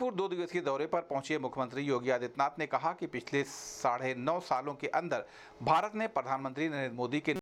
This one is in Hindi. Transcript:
गोरखपुर दो दिवसीय दौरे पर पहुंचे मुख्यमंत्री योगी आदित्यनाथ ने कहा कि पिछले साढ़े नौ सालों के अंदर भारत ने प्रधानमंत्री नरेंद्र मोदी के